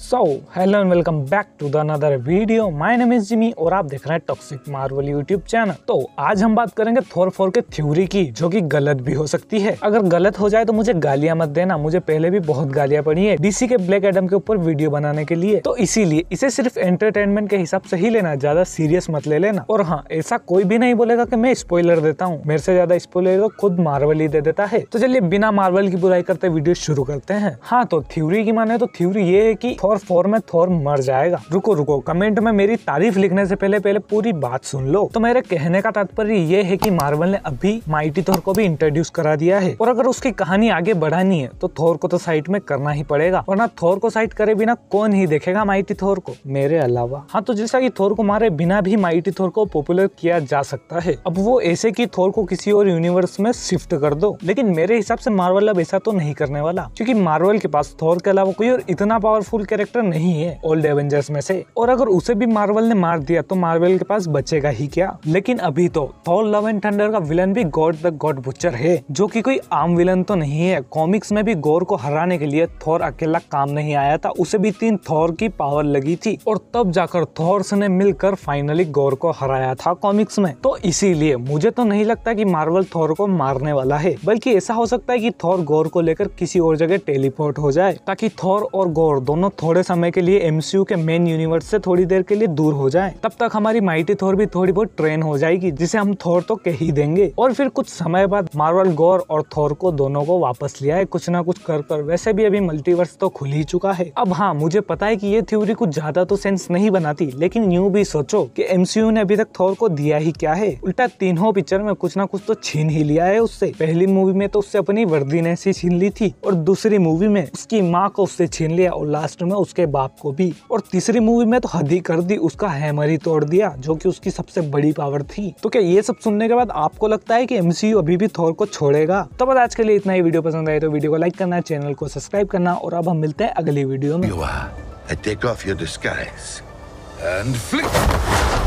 So hello and welcome back to the another video my name is Jimmy और आप देख रहे हैं टॉक्सिक मार्वल यूट्यूब चैनल तो आज हम बात करेंगे थोर फोर के थ्योरी की जो कि गलत भी हो सकती है अगर गलत हो जाए तो मुझे गालियां मत देना मुझे पहले भी बहुत गालियां पड़ी है डीसी के ब्लैक एडम के ऊपर वीडियो बनाने के लिए तो इसीलिए इसे सिर्फ एंटरटेनमेंट के हिसाब से ही लेना ज्यादा सीरियस मत ले लेना और हाँ ऐसा कोई भी नहीं बोलेगा की मैं स्पॉइलर देता हूँ मेरे से ज्यादा स्पॉइलर तो खुद मार्वल ही दे देता है तो चलिए बिना मार्वल की बुराई करते वीडियो शुरू करते हैं हाँ तो थ्यूरी की माने तो थ्यूरी ये है की थॉर फोर में थॉर मर जाएगा रुको रुको कमेंट में मेरी तारीफ लिखने से पहले पहले पूरी बात सुन लो तो मेरे कहने का तात्पर्य ये है कि मार्वल ने अभी माइटी थोर को भी इंट्रोड्यूस करा दिया है और अगर उसकी कहानी आगे बढ़ानी है तो थोर को तो साइट में करना ही पड़ेगा और थोर को साइट करे बिना कौन ही देखेगा माइटी थोर को मेरे अलावा हाँ तो जैसा की थोर को मारे बिना भी माइटी थोर को पॉपुलर किया जा सकता है अब वो ऐसे की थोर को किसी और यूनिवर्स में शिफ्ट कर दो लेकिन मेरे हिसाब से मार्वल अब ऐसा तो नहीं करने वाला क्योंकि मार्वल के पास थोर के अलावा कोई और इतना पावरफुल कैरेक्टर कैरेक्टर नहीं है ओल्ड एवेंजर्स में से और अगर उसे भी मार्वल ने मार दिया तो मार्वल के पास बचेगा ही क्या लेकिन अभी तो थॉर लव एंड थंडर का विलन भी गॉड द गॉड बुचर है जो की कोई आम विलन तो नहीं है कॉमिक्स में भी गोर को हराने के लिए थॉर अकेला काम नहीं आया था उसे भी तीन थॉर की पावर लगी थी और तब जाकर थॉर्स ने मिलकर फाइनली गोर को हराया था कॉमिक्स में तो इसीलिए मुझे तो नहीं लगता कि मार्वल थॉर को मारने वाला है बल्कि ऐसा हो सकता है कि थॉर गोर को लेकर किसी और जगह टेलीपोर्ट हो जाए ताकि थॉर और गोर दोनों थोर थोड़े समय के लिए एमसीयू के मेन यूनिवर्स से थोड़ी देर के लिए दूर हो जाए तब तक हमारी माइटी थोर भी थोड़ी बहुत ट्रेन हो जाएगी जिसे हम थोर तो कह ही देंगे और फिर कुछ समय बाद मार्वल गौर और थोर को दोनों को वापस लिया है कुछ ना कुछ कर कर वैसे भी अभी मल्टीवर्स तो खुल ही चुका है अब हाँ मुझे पता है की ये थ्योरी कुछ ज्यादा तो सेंस नहीं बनाती लेकिन यू भी सोचो की एमसीयू ने अभी तक थोर को दिया ही क्या है उल्टा तीनों पिक्चर में कुछ ना कुछ तो छीन ही लिया है उससे पहली मूवी में तो उससे अपनी वर्दी ने छीन ली थी और दूसरी मूवी में उसकी माँ को उससे छीन लिया और लास्ट में उसके बाप को भी और तीसरी मूवी में तो हद ही कर दी उसका हैमर ही तोड़ दिया जो कि उसकी सबसे बड़ी पावर थी तो क्या ये सब सुनने के बाद आपको लगता है कि एमसीयू अभी भी थोर को छोड़ेगा तो बस आज के लिए इतना ही वीडियो पसंद आए तो वीडियो को लाइक करना चैनल को सब्सक्राइब करना और अब हम मिलते हैं अगली वीडियो में take off your disguise and flick.